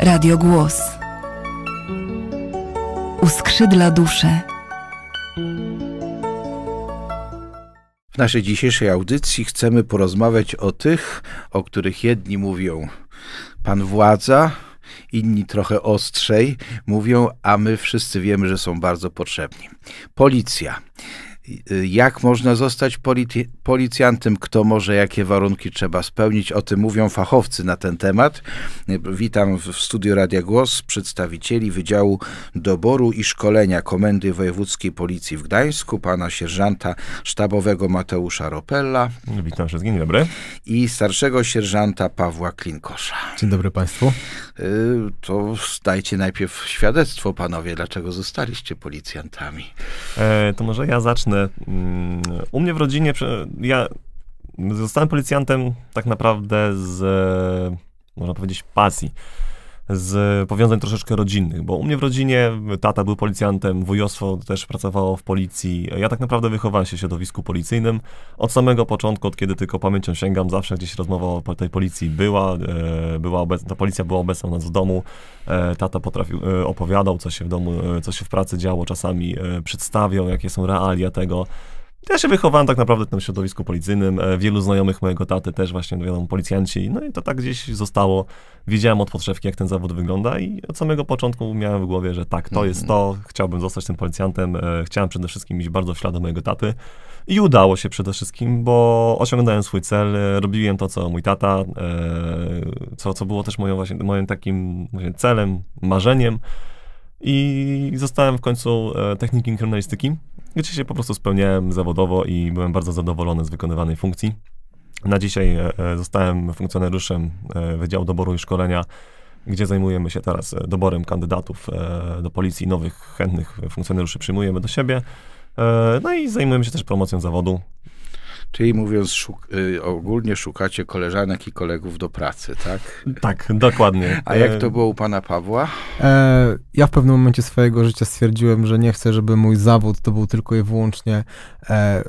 Radio Głos uskrzydla duszę. W naszej dzisiejszej audycji chcemy porozmawiać o tych, o których jedni mówią pan władza, inni trochę ostrzej mówią, a my wszyscy wiemy, że są bardzo potrzebni. Policja. Y, jak można zostać policjantem, kto może, jakie warunki trzeba spełnić. O tym mówią fachowcy na ten temat. Y, witam w studiu Radia Głos przedstawicieli Wydziału Doboru i Szkolenia Komendy Wojewódzkiej Policji w Gdańsku, pana sierżanta sztabowego Mateusza Ropella. Witam wszystkich, dzień dobry. I starszego sierżanta Pawła Klinkosza. Dzień dobry państwu. Y, to dajcie najpierw świadectwo, panowie, dlaczego zostaliście policjantami. E, to może ja zacznę trudne. Mm, u mnie w rodzinie, ja zostałem policjantem tak naprawdę z, e, można powiedzieć, pasji z powiązań troszeczkę rodzinnych, bo u mnie w rodzinie tata był policjantem, wujostwo też pracowało w policji. Ja tak naprawdę wychowałem się w środowisku policyjnym. Od samego początku, od kiedy tylko pamięcią sięgam, zawsze gdzieś rozmowa o tej policji była, e, była obecna, ta policja była obecna u nas w domu. E, tata potrafił, e, opowiadał, co się w domu, co się w pracy działo, czasami przedstawiał, jakie są realia tego. Ja się wychowałem tak naprawdę w tym środowisku policyjnym. E, wielu znajomych mojego taty też właśnie, wiadomo, policjanci. No i to tak gdzieś zostało. Wiedziałem od podszewki, jak ten zawód wygląda i od samego początku miałem w głowie, że tak, to jest mhm. to. Chciałbym zostać tym policjantem. E, chciałem przede wszystkim iść bardzo w śladu mojego taty. I udało się przede wszystkim, bo osiągnąłem swój cel, e, robiłem to, co mój tata, co, co było też moją właśnie, moim takim właśnie celem, marzeniem. I zostałem w końcu technikiem kryminalistyki gdzie się po prostu spełniałem zawodowo i byłem bardzo zadowolony z wykonywanej funkcji. Na dzisiaj e, e, zostałem funkcjonariuszem e, Wydziału Doboru i Szkolenia, gdzie zajmujemy się teraz doborem kandydatów do policji, nowych chętnych funkcjonariuszy przyjmujemy do siebie. No i zajmujemy się też promocją zawodu. Czyli mówiąc szuk y, ogólnie szukacie koleżanek i kolegów do pracy, tak? Tak, dokładnie. A jak to e, było u pana Pawła? E, ja w pewnym momencie swojego życia stwierdziłem, że nie chcę, żeby mój zawód to był tylko i wyłącznie e,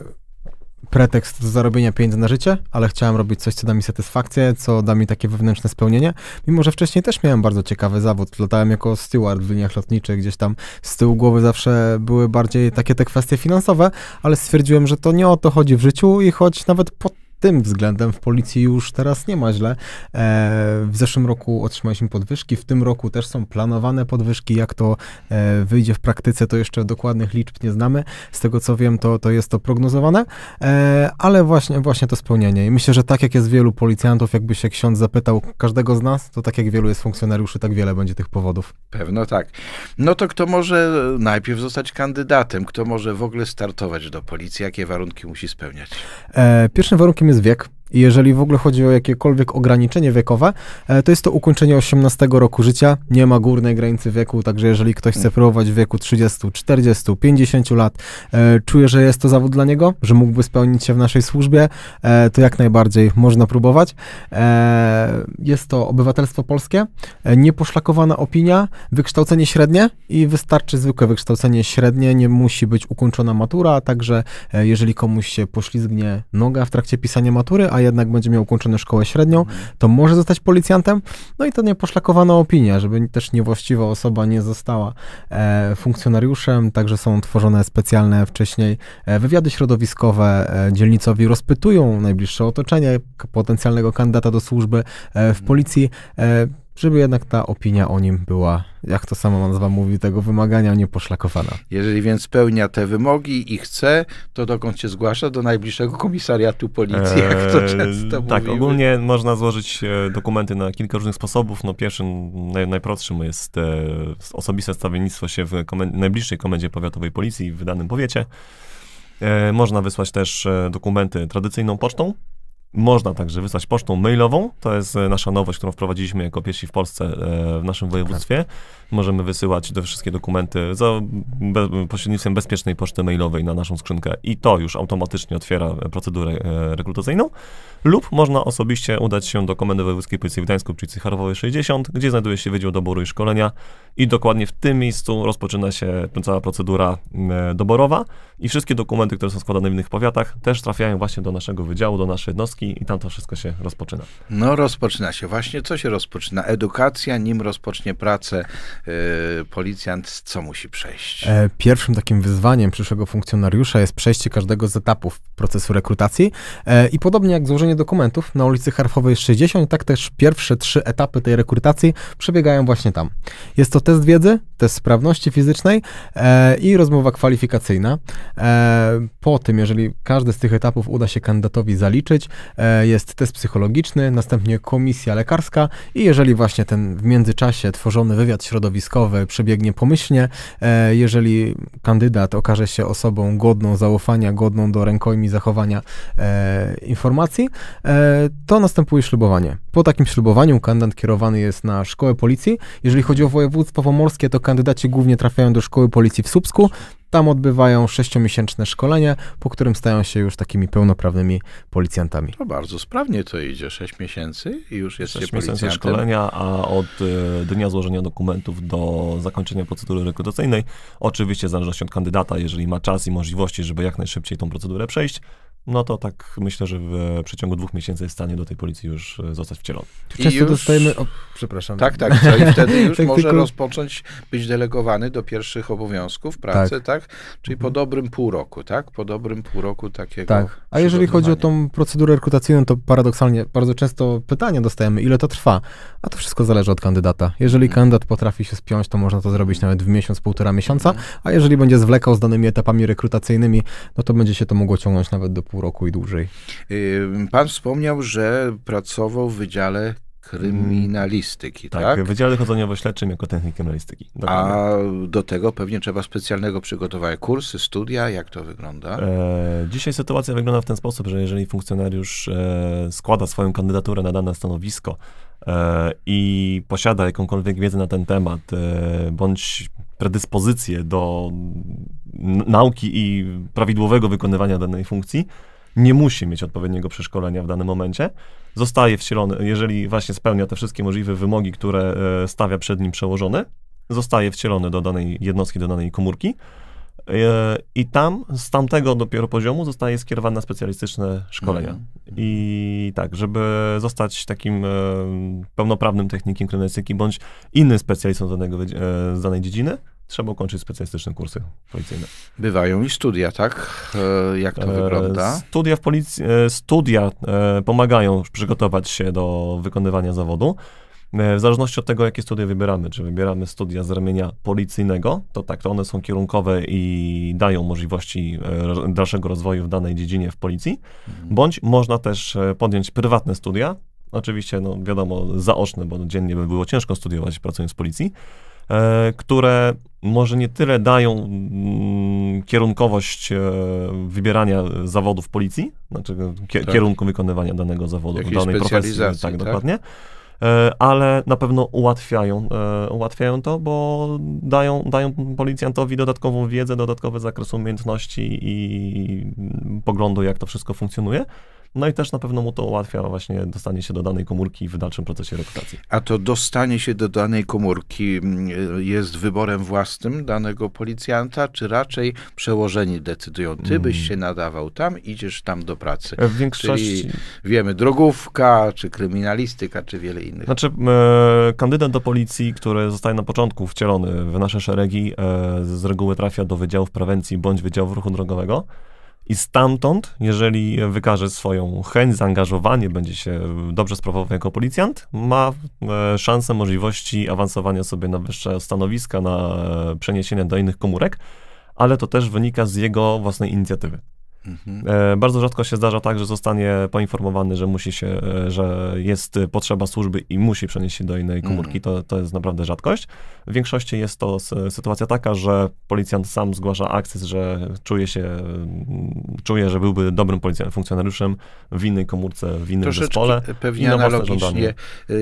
pretekst do zarobienia pieniędzy na życie, ale chciałem robić coś, co da mi satysfakcję, co da mi takie wewnętrzne spełnienie, mimo że wcześniej też miałem bardzo ciekawy zawód. Latałem jako steward w liniach lotniczych, gdzieś tam z tyłu głowy zawsze były bardziej takie te kwestie finansowe, ale stwierdziłem, że to nie o to chodzi w życiu i choć nawet pod tym względem w policji już teraz nie ma źle. E, w zeszłym roku otrzymaliśmy podwyżki, w tym roku też są planowane podwyżki. Jak to e, wyjdzie w praktyce, to jeszcze dokładnych liczb nie znamy. Z tego co wiem, to, to jest to prognozowane, e, ale właśnie, właśnie to spełnienie. I myślę, że tak jak jest wielu policjantów, jakby się ksiądz zapytał każdego z nas, to tak jak wielu jest funkcjonariuszy, tak wiele będzie tych powodów. Pewno tak. No to kto może najpierw zostać kandydatem? Kto może w ogóle startować do policji? Jakie warunki musi spełniać? Pierwsze warunki eigenes Werk I jeżeli w ogóle chodzi o jakiekolwiek ograniczenie wiekowe, e, to jest to ukończenie 18 roku życia. Nie ma górnej granicy wieku, także jeżeli ktoś chce mm. próbować w wieku 30, 40, 50 lat, e, czuje, że jest to zawód dla niego, że mógłby spełnić się w naszej służbie, e, to jak najbardziej można próbować. Jest to obywatelstwo polskie, nieposzlakowana opinia, wykształcenie średnie i wystarczy zwykłe wykształcenie średnie, nie musi być ukończona matura, także jeżeli komuś się poślizgnie noga w trakcie pisania matury, a jednak będzie miał ukończone szkołę średnią, to może zostać policjantem. No i to nieposzlakowana opinia, żeby też niewłaściwa osoba nie została e, funkcjonariuszem. Także są tworzone specjalne wcześniej e, wywiady środowiskowe. E, dzielnicowi rozpytują najbliższe otoczenie potencjalnego kandydata do służby e, w mhm. policji. E, żeby jednak ta opinia o nim była, jak to sama nazwa mówi, tego wymagania nieposzlakowana. Jeżeli więc spełnia te wymogi i chce, to dokąd się zgłasza? Do najbliższego komisariatu policji, eee, jak to eee, często Tak, mówimy. ogólnie można złożyć e, dokumenty na kilka różnych sposobów. No pierwszym, naj, najprostszym jest e, osobiste stawiennictwo się w komend- najbliższej komendzie powiatowej policji w danym powiecie. E, można wysłać też e, dokumenty tradycyjną pocztą, można także wysłać pocztą mailową. To jest e, nasza nowość, którą wprowadziliśmy jako pierwsi w Polsce e, w naszym województwie. Możemy wysyłać te wszystkie dokumenty za pośrednictwem bezpiecznej poczty mailowej na naszą skrzynkę i to już automatycznie otwiera procedurę e, rekrutacyjną. Lub można osobiście udać się do Komendy Wojewódzkiej Policji w Gdańsku przy 60, gdzie znajduje się Wydział Doboru i Szkolenia i dokładnie w tym miejscu rozpoczyna się cała procedura doborowa i wszystkie dokumenty, które są składane w innych powiatach też trafiają właśnie do naszego wydziału, do naszej jednostki i, i tam to wszystko się rozpoczyna. No rozpoczyna się. Właśnie co się rozpoczyna? Edukacja, nim rozpocznie pracę yy, policjant, co musi przejść? E, pierwszym takim wyzwaniem przyszłego funkcjonariusza jest przejście każdego z etapów procesu rekrutacji e, i podobnie jak złożenie dokumentów na ulicy Harfowej 60, tak też pierwsze trzy etapy tej rekrutacji przebiegają właśnie tam. Jest to test wiedzy, test sprawności fizycznej e, i rozmowa kwalifikacyjna. E, po tym, jeżeli każdy z tych etapów uda się kandydatowi zaliczyć, E, jest test psychologiczny, następnie komisja lekarska i jeżeli właśnie ten w międzyczasie tworzony wywiad środowiskowy przebiegnie pomyślnie, e, jeżeli kandydat okaże się osobą godną zaufania, godną do rękojmi zachowania e, informacji, to następuje ślubowanie. Po takim ślubowaniu kandydat kierowany jest na szkołę policji. Jeżeli chodzi o województwo pomorskie, to kandydaci głównie trafiają do szkoły policji w Słupsku. Tam odbywają sześciomiesięczne szkolenie, po którym stają się już takimi pełnoprawnymi policjantami. To bardzo sprawnie to idzie, 6 miesięcy i już jesteście 6 miesięcy szkolenia, a od e, dnia złożenia dokumentów do zakończenia procedury rekrutacyjnej, oczywiście w zależności od kandydata, jeżeli ma czas i możliwości, żeby jak najszybciej tą procedurę przejść, no to tak myślę, że w przeciągu dwóch miesięcy jest w stanie do tej policji już e, zostać wcielony. I Często już... dostajemy... O, przepraszam. Tak, tak. I wtedy już tak, może tylko... rozpocząć być delegowany do pierwszych obowiązków pracy, tak? tak? Czyli po mhm. dobrym pół roku, tak? Po dobrym pół roku takiego Tak. A jeżeli chodzi o tą procedurę rekrutacyjną, to paradoksalnie bardzo często pytania dostajemy, ile to trwa? A to wszystko zależy od kandydata. Jeżeli mhm. kandydat potrafi się spiąć, to można to zrobić nawet w miesiąc, półtora miesiąca, mhm. a jeżeli będzie zwlekał z danymi etapami rekrutacyjnymi, no to będzie się to mogło ciągnąć nawet do pół pół roku i dłużej. Pan wspomniał, że pracował w Wydziale Kryminalistyki, tak? Tak, w Wydziale Chodzeniowo-Śledczym jako technik kryminalistyki. Dokładnie. A do tego pewnie trzeba specjalnego przygotowania, kursy, studia, jak to wygląda? E, dzisiaj sytuacja wygląda w ten sposób, że jeżeli funkcjonariusz e, składa swoją kandydaturę na dane stanowisko, e, i posiada jakąkolwiek wiedzę na ten temat, e, bądź predyspozycje do nauki i prawidłowego wykonywania danej funkcji, nie musi mieć odpowiedniego przeszkolenia w danym momencie. Zostaje wcielony, jeżeli właśnie spełnia te wszystkie możliwe wymogi, które e, stawia przed nim przełożony, zostaje wcielony do danej jednostki, do danej komórki E, I tam, z tamtego dopiero poziomu zostaje skierowane specjalistyczne szkolenia. Mhm. I tak, żeby zostać takim e, pełnoprawnym technikiem kryminalistyki bądź innym specjalistą z, danego, e, z danej dziedziny, trzeba ukończyć specjalistyczne kursy policyjne. Bywają i studia, tak? jak to wygląda? Studia, w policji, studia pomagają przygotować się do wykonywania zawodu. E, w zależności od tego, jakie studia wybieramy, czy wybieramy studia z ramienia policyjnego, to tak, to one są kierunkowe i dają możliwości e, dalszego rozwoju w danej dziedzinie w policji, mhm. bądź można też e, podjąć prywatne studia, oczywiście, no wiadomo, zaoczne, bo dziennie by było ciężko studiować pracując w policji, które może nie tyle dają mm, kierunkowość wybierania zawodów policji, znaczy tak. kierunku tak. wykonywania danego zawodu, Jakiejś danej profesji. Tak, tak, dokładnie. E, ale na pewno ułatwiają, e, ułatwiają to, bo dają, dają policjantowi dodatkową wiedzę, dodatkowy zakres umiejętności i poglądu, jak to wszystko funkcjonuje. No i też na pewno mu to ułatwia właśnie dostanie się do danej komórki w dalszym procesie rekrutacji. A to dostanie się do danej komórki mm, e, jest wyborem własnym danego policjanta, czy raczej przełożeni decydują, ty mm. byś się nadawał tam, idziesz tam do pracy. E, w większości... Czyli wiemy, drogówka, czy kryminalistyka, czy wiele innych. Znaczy, e, kandydat do policji, który zostaje na początku wcielony w nasze szeregi, e, z reguły trafia do wydziałów prewencji bądź wydziałów ruchu drogowego. I stamtąd, jeżeli wykaże swoją chęć, zaangażowanie, będzie się dobrze sprawował jako policjant, ma e, szansę, możliwości awansowania sobie na wyższe stanowiska, na e, przeniesienie do innych komórek, ale to też wynika z jego własnej inicjatywy. Mhm. E, bardzo rzadko się zdarza tak, że zostanie poinformowany, że musi się, e, że jest potrzeba służby i musi przenieść się do innej komórki. Mhm. To, to jest naprawdę rzadkość. W większości jest to sytuacja taka, że policjant sam zgłasza akces, że czuje się, mm, czuje, że byłby dobrym policjantem, funkcjonariuszem w innej komórce, w innym Troszeczkę zespole. E, pewnie analogicznie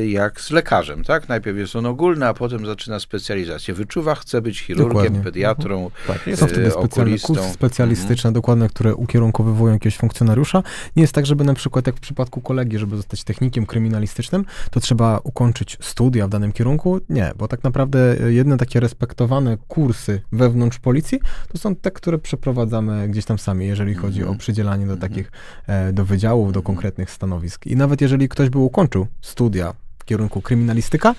jak z lekarzem, tak? Najpierw jest on ogólny, a potem zaczyna specjalizację. Wyczuwa, chce być chirurgiem, Dokładnie. pediatrą, mhm. tak, Jest to okulistą. kurs specjalistyczny, mhm. dokładny, ukierunkowywują jakiegoś funkcjonariusza. Nie jest tak, żeby na przykład jak w przypadku kolegi, żeby zostać technikiem kryminalistycznym, to trzeba ukończyć studia w danym kierunku. Nie, bo tak naprawdę e, jedne takie respektowane kursy wewnątrz policji to są te, które przeprowadzamy gdzieś tam sami, jeżeli chodzi mm -hmm. o mhm. przydzielanie do mhm. takich, e, do wydziałów, do mhm. konkretnych stanowisk. I nawet jeżeli ktoś by ukończył studia w kierunku kryminalistyka,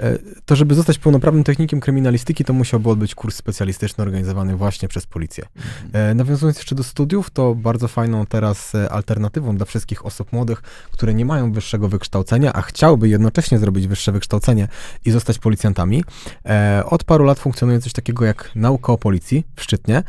E, to, żeby zostać pełnoprawnym technikiem kryminalistyki, to musiał odbyć kurs specjalistyczny organizowany właśnie przez policję. Mhm. E, nawiązując jeszcze do studiów, to bardzo fajną teraz e, alternatywą dla wszystkich osób młodych, które nie mają wyższego wykształcenia, a chciałby jednocześnie zrobić wyższe wykształcenie i zostać policjantami. Od paru lat funkcjonuje coś takiego jak nauka o policji w Szczytnie.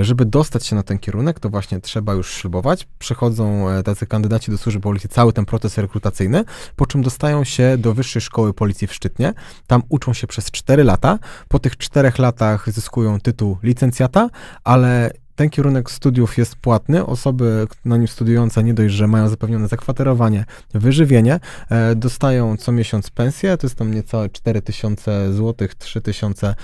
Żeby dostać się na ten kierunek, to właśnie trzeba już ślubować. Przychodzą tacy kandydaci do służby policji, cały ten proces rekrutacyjny, po czym dostają się do Wyższej Szkoły Policji w Szczytnie świetnie. Tam uczą się przez 4 lata. Po tych 4 latach zyskują tytuł licencjata, ale ten kierunek studiów jest płatny. Osoby na no, nim studiujące nie dość, że mają zapewnione zakwaterowanie, wyżywienie, e, dostają co miesiąc pensję, to jest tam niecałe 4000 zł, 3000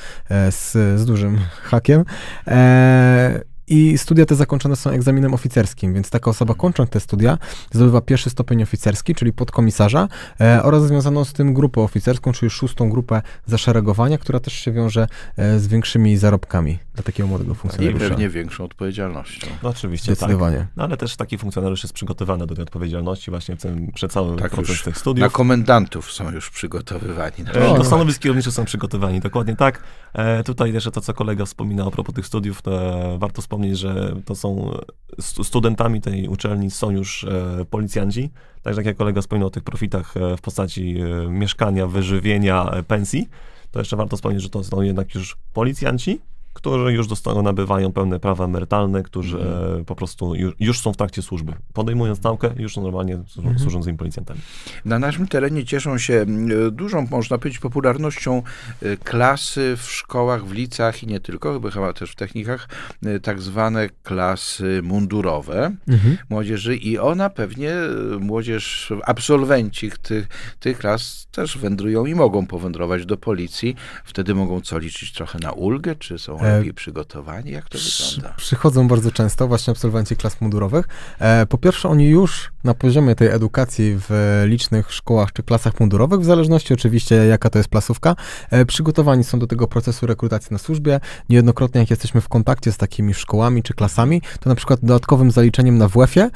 z, z dużym hakiem. E, i studia te zakończone są egzaminem oficerskim, więc taka osoba mhm. kończąc te studia zdobywa pierwszy stopień oficerski, czyli podkomisarza e, oraz związaną z tym grupę oficerską, czyli szóstą grupę zaszeregowania, która też się wiąże e, z większymi zarobkami dla takiego młodego tak, funkcjonariusza. I pewnie większą odpowiedzialnością. No, oczywiście, tak. Zdecydowanie. Tak. No, ale też taki funkcjonariusz jest przygotowany do tej odpowiedzialności właśnie w tym, przez cały tak, tych studiów. Na komendantów są już przygotowywani. Na e, do no. stanowisk kierowniczych są przygotowani, dokładnie tak. E, tutaj jeszcze to, co kolega wspominał a propos tych studiów, warto wspomnieć wspomnieć, że to są e, studentami tej uczelni są już e, policjanci. Także tak jak ja kolega wspomniał o tych profitach e, w postaci mieszkania, wyżywienia, pensji, to jeszcze warto wspomnieć, że to są jednak już policjanci, którzy już dostaną, nabywają pełne prawa emerytalne, którzy mhm. po prostu już, już, są w trakcie służby. Podejmując naukę, już są normalnie mhm. służącymi policjantami. Na naszym terenie cieszą się e, dużą, można powiedzieć, popularnością e, klasy w szkołach, w licach i nie tylko, chyba też w technikach, e, tak zwane klasy mundurowe mhm. młodzieży i ona pewnie, młodzież, absolwenci tych, tych klas też wędrują i mogą powędrować do policji. Wtedy mogą co liczyć trochę na ulgę, czy są robi e, przygotowanie? Jak to przy, wygląda? Przychodzą bardzo często właśnie absolwenci klas mundurowych. E, po pierwsze, oni już na poziomie tej edukacji w licznych szkołach czy klasach mundurowych, w zależności oczywiście jaka to jest placówka, e, przygotowani są do tego procesu rekrutacji na służbie. Niejednokrotnie jak jesteśmy w kontakcie z takimi szkołami czy klasami, to na przykład dodatkowym zaliczeniem na WF-ie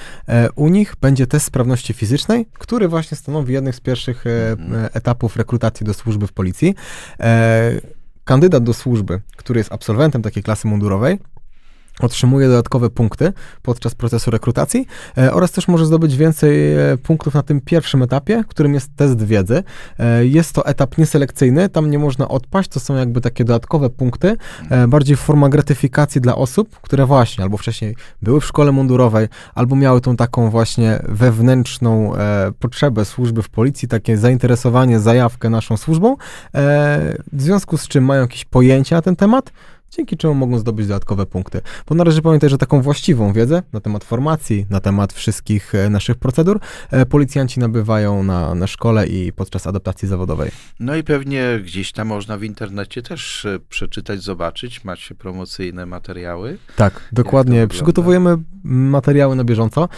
u nich będzie test sprawności fizycznej, który właśnie stanowi jednych z pierwszych mhm. etapów rekrutacji do służby w policji kandydat do służby, który jest absolwentem takiej klasy mundurowej, otrzymuje dodatkowe punkty podczas procesu rekrutacji e, oraz też może zdobyć więcej e, punktów na tym pierwszym etapie, którym jest test wiedzy. E, jest to etap nieselekcyjny, tam nie można odpaść, to są jakby takie dodatkowe punkty, e, mhm. bardziej forma gratyfikacji dla osób, które właśnie albo wcześniej były w szkole mundurowej, albo miały tą taką właśnie wewnętrzną e, potrzebę służby w policji, takie zainteresowanie, zajawkę naszą służbą, e, w związku z czym mają jakieś pojęcie na ten temat, dzięki czemu mogą zdobyć dodatkowe punkty. Bo należy pamiętać, że taką właściwą wiedzę na temat formacji, na temat wszystkich e, naszych procedur, e, policjanci nabywają na, na szkole i podczas adaptacji zawodowej. No i pewnie gdzieś tam można w internecie też e, przeczytać, zobaczyć, macie promocyjne materiały. Tak, dokładnie. Przygotowujemy materiały na bieżąco.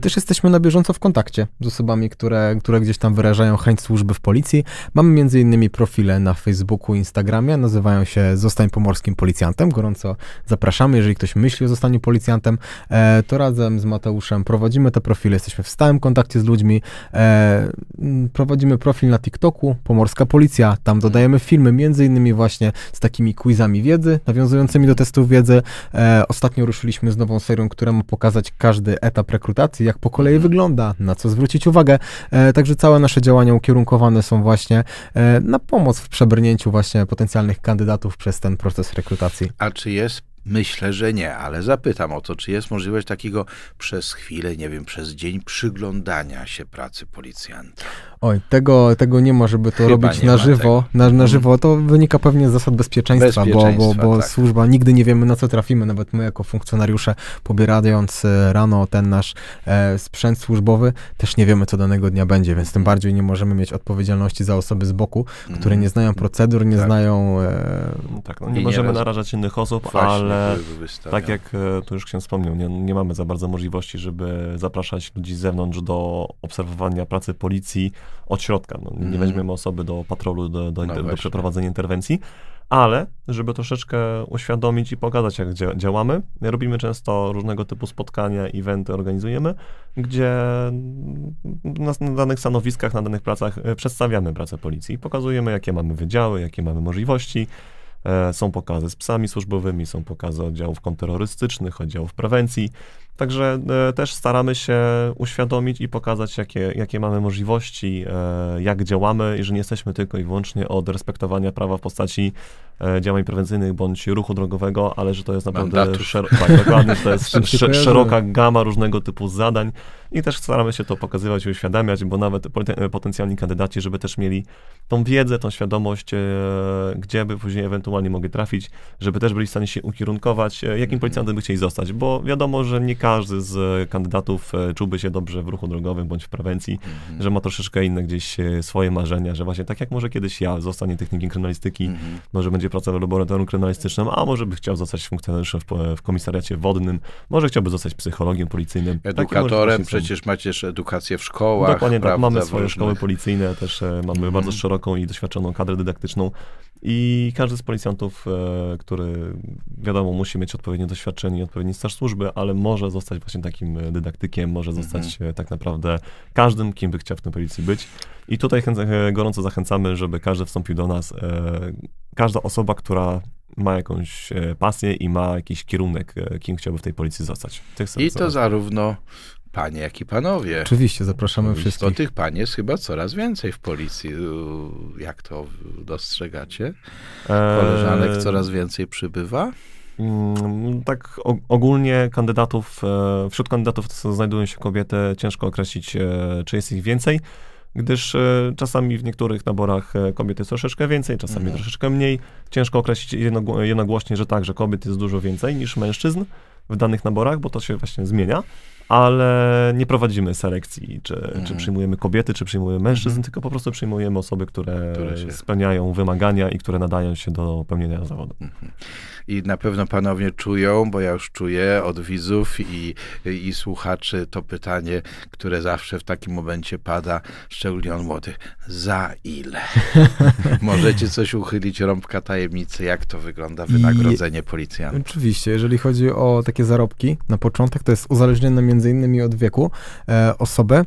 Też jesteśmy na bieżąco w kontakcie z osobami, które, które gdzieś tam wyrażają chęć służby w policji. Mamy między innymi profile na Facebooku, Instagramie, nazywają się Zostań Pomorskim Policjantem policjantem. Gorąco zapraszamy, jeżeli ktoś myśli o zostaniu policjantem, e, to razem z Mateuszem prowadzimy te profile, jesteśmy w stałym kontakcie z ludźmi, e, prowadzimy profil na TikToku, Pomorska Policja, tam dodajemy filmy, między innymi właśnie z takimi quizami wiedzy, nawiązującymi do testów wiedzy. E, ostatnio ruszyliśmy z nową serią, która ma pokazać każdy etap rekrutacji, jak po kolei mhm. wygląda, na co zwrócić uwagę. Także całe nasze działania ukierunkowane są właśnie na pomoc w przebrnięciu właśnie potencjalnych kandydatów przez ten proces rekrutacji. A czy jest Myślę, że nie, ale zapytam o to, czy jest możliwość takiego przez chwilę, nie wiem, przez dzień przyglądania się pracy policjanta. Oj, tego, tego nie ma, żeby to Chyba robić na żywo. Na, na, żywo to wynika pewnie z zasad bezpieczeństwa, bezpieczeństwa bo, bo, bo tak. służba nigdy nie wiemy, na co trafimy. Nawet my, jako funkcjonariusze, pobierając e, rano ten nasz e, sprzęt służbowy, też nie wiemy, co danego dnia będzie, więc tym bardziej nie możemy mieć odpowiedzialności za osoby z boku, które mm. nie znają procedur, nie tak. znają. E, no tak, no nie możemy nie narażać innych osób, Właśnie, ale tak jak e, tu już się wspomniał, nie, nie mamy za bardzo możliwości, żeby zapraszać ludzi z zewnątrz do obserwowania pracy policji od środka. No, nie mm. weźmiemy osoby do patrolu, do, do, no do przeprowadzenia interwencji, ale żeby troszeczkę uświadomić i pokazać, jak dzia działamy, robimy często różnego typu spotkania, eventy organizujemy, gdzie na, na danych stanowiskach, na danych pracach e, przedstawiamy pracę policji, pokazujemy, jakie mamy wydziały, jakie mamy możliwości. E, są pokazy z psami służbowymi, są pokazy oddziałów kontrterrorystycznych, oddziałów prewencji. Także e, też staramy się uświadomić i pokazać, jakie, jakie mamy możliwości, e, jak działamy i że nie jesteśmy tylko i wyłącznie od respektowania prawa w postaci e, działań prewencyjnych bądź ruchu drogowego, ale że to jest naprawdę szer- tak, dokładnie, to jest sz- szeroka gama różnego typu zadań i też staramy się to pokazywać i uświadamiać, bo nawet potencjalni kandydaci, żeby też mieli tą wiedzę, tą świadomość, gdzie by później ewentualnie mogli trafić, żeby też byli w stanie się ukierunkować, jakim mhm. policjantem by chcieli zostać, bo wiadomo, że nie każdy każdy z kandydatów e, czułby się dobrze w ruchu drogowym bądź w prewencji, mhm. że ma troszeczkę inne gdzieś e, swoje marzenia, że właśnie tak jak może kiedyś ja zostanie technikiem kryminalistyki, mm może będzie pracował w laboratorium kryminalistycznym, a może by chciał zostać funkcjonariuszem w, e, w komisariacie wodnym, może chciałby zostać psychologiem policyjnym. Edukatorem, przecież macie też edukację w szkołach. Dokładnie tak, mamy swoje różnych... szkoły policyjne, też mamy mhm. bardzo szeroką i doświadczoną kadrę dydaktyczną. I każdy z policjantów, e, który wiadomo musi mieć odpowiednie doświadczenie i odpowiedni staż służby, ale może zostać właśnie takim e, dydaktykiem, może zostać mhm. E, tak naprawdę każdym, kim by chciał w tej policji być. I tutaj gorąco zachęcamy, żeby każdy wstąpił do nas. Każda osoba, która ma jakąś pasję i ma jakiś kierunek, kim chciałby w tej policji zostać. I to zarówno Panie, jak i panowie. Oczywiście, zapraszamy wszystkich. To tych pan jest chyba coraz więcej w policji. Jak to dostrzegacie? Eee, Koleżanek coraz więcej przybywa? Mm, tak ogólnie kandydatów, e, wśród kandydatów znajdują się kobiety, ciężko określić, e, czy jest ich więcej, gdyż e, czasami w niektórych naborach kobiet jest troszeczkę więcej, czasami mhm. troszeczkę mniej. Ciężko określić jednogłośnie, że tak, że kobiet jest dużo więcej niż mężczyzn w danych naborach, bo to się właśnie zmienia, ale nie prowadzimy selekcji, czy, czy mhm. przyjmujemy kobiety, czy przyjmujemy mężczyzn, mhm. tylko po prostu przyjmujemy osoby, które, które się... spełniają wymagania i które nadają się do pełnienia zawodu. Mhm. I na pewno panowie czują, bo ja już czuję od widzów i, i słuchaczy to pytanie, które zawsze w takim momencie pada, szczególnie od młodych. Za ile? Możecie coś uchylić, rąbka tajemnicy, jak to wygląda wynagrodzenie I... policjanta? Oczywiście, jeżeli chodzi o takie zarobki na początek, to jest uzależnione między innymi od wieku e, osoby,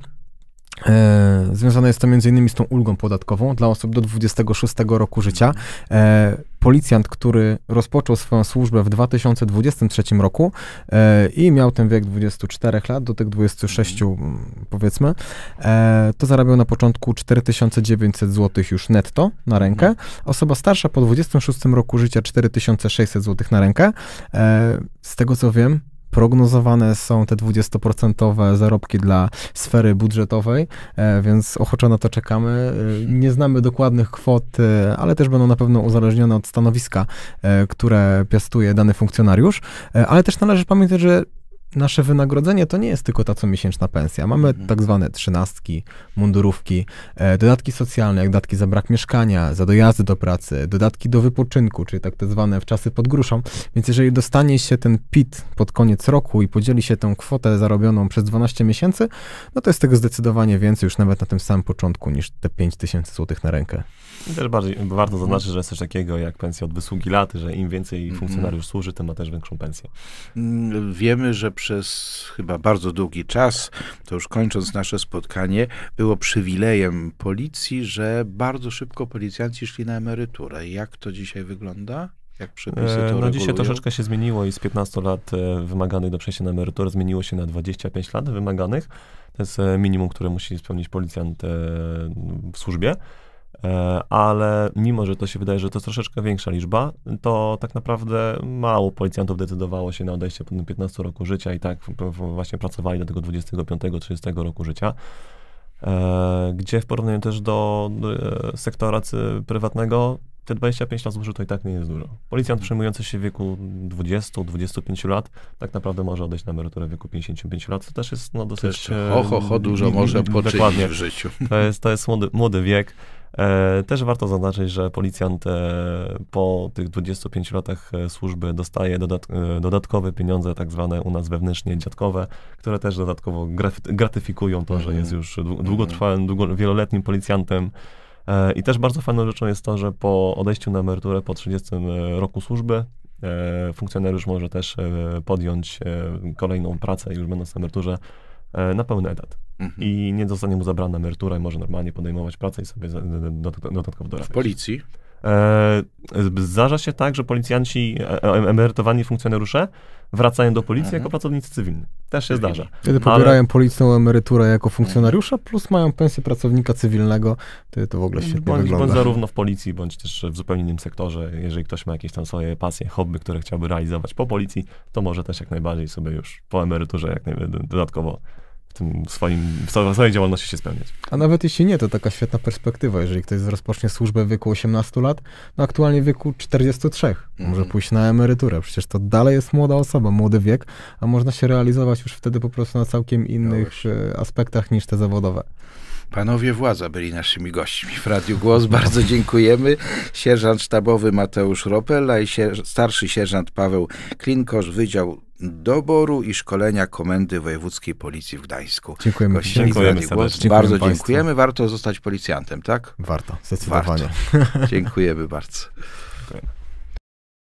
E, związane jest to m.in. z tą ulgą podatkową dla osób do 26 roku życia. Mhm. E, policjant, który rozpoczął swoją służbę w 2023 roku e, i miał ten wiek 24 lat, do tych 26 mhm. mm, powiedzmy, to zarabiał na początku 4900 zł już netto na mhm. rękę. Osoba starsza po 26 roku życia 4600 zł na rękę. Z tego co wiem, prognozowane są te 20% zarobki dla sfery budżetowej, e, więc ochoczo na to czekamy. E, nie znamy dokładnych kwot, e, ale też będą na pewno uzależnione od stanowiska, które piastuje dany funkcjonariusz, ale też należy pamiętać, że nasze wynagrodzenie to nie jest tylko ta co miesięczna pensja. Mamy mhm. tak zwane trzynastki, mundurówki, e, dodatki socjalne, jak dodatki za brak mieszkania, za dojazdy do pracy, dodatki do wypoczynku, czyli tak te zwane w czasy pod gruszą. Więc jeżeli dostanie się ten PIT pod koniec roku i podzieli się tę kwotę zarobioną przez 12 miesięcy, no to jest tego zdecydowanie więcej już nawet na tym samym początku niż te 5 tysięcy złotych na rękę. I też bardziej, warto mhm. zaznaczyć, że jest coś takiego jak pensja od wysługi lat, że im więcej mhm. funkcjonariusz służy, tym ma też większą pensję. Mm, wiemy, że przy przez chyba bardzo długi czas, to już kończąc nasze spotkanie, było przywilejem policji, że bardzo szybko policjanci szli na emeryturę. Jak to dzisiaj wygląda? Jak przepisy e, to No regulują? dzisiaj troszeczkę się zmieniło i z 15 lat e, wymaganych do przejścia na emeryturę zmieniło się na 25 lat wymaganych. To jest e, minimum, które musi spełnić policjant w służbie. E, ale mimo, że to się wydaje, że to jest troszeczkę większa liczba, to tak naprawdę mało policjantów decydowało się na odejście po 15 roku życia i tak właśnie pracowali do tego 25-30 roku życia e, gdzie w porównaniu też do e, sektora prywatnego te 25 lat służy to i tak nie jest dużo. Policjant przejmujący się w wieku 20-25 lat tak naprawdę może odejść na emeryturę w wieku 55 lat, to też jest no, dosyć... Też, ho, ho, ho, dużo może poczynić w życiu. To jest, to jest młody, młody wiek. E, też warto zaznaczyć, że policjant e, po tych 25 latach e, służby dostaje dodatkowe pieniądze, tak zwane u nas wewnętrznie dziadkowe, które też dodatkowo gratyfikują to, że jest mhm. już długotrwałym, mhm. długo, wieloletnim policjantem. I też bardzo fajną rzeczą jest to, że po odejściu na emeryturę po 30 roku służby funkcjonariusz może też podjąć kolejną pracę już będąc na emeryturze na pełny etat mhm. i nie zostanie mu zabrana emerytura i może normalnie podejmować pracę i sobie dodatkowo dorabiać. W policji? E, zdarza się tak, że policjanci, e, e, emerytowani funkcjonariusze wracają do policji mhm. jako pracownicy cywilni. Też się zdarza. Kiedy pobierają Ale... policją emeryturę jako funkcjonariusza, plus mają pensję pracownika cywilnego, to, to w ogóle mm, świetnie bądź, wygląda. Bądź zarówno w policji, bądź też w zupełnie innym sektorze. Jeżeli ktoś ma jakieś tam swoje pasje, hobby, które chciałby realizować po policji, to może też jak najbardziej sobie już po emeryturze jak najbardziej dodatkowo w tym swoim, w swojej działalności się spełniać. A nawet jeśli nie, to taka świetna perspektywa, jeżeli ktoś rozpocznie służbę w wieku 18 lat, no aktualnie w wieku 43, mm może pójść na emeryturę, przecież to dalej jest młoda osoba, młody wiek, a można się realizować już wtedy po prostu na całkiem innych no e, aspektach niż te zawodowe. Panowie władza byli naszymi gośćmi w Radiu Głos. Bardzo dziękujemy. Sierżant sztabowy Mateusz Ropella i starszy sierżant Paweł Klinkosz, Wydział doboru i szkolenia Komendy Wojewódzkiej Policji w Gdańsku. Dziękujemy, Kościeli dziękujemy głos. Bardzo dziękujemy, dziękujemy. Warto zostać policjantem, tak? Warto, zdecydowanie. Warto. Dziękujemy bardzo.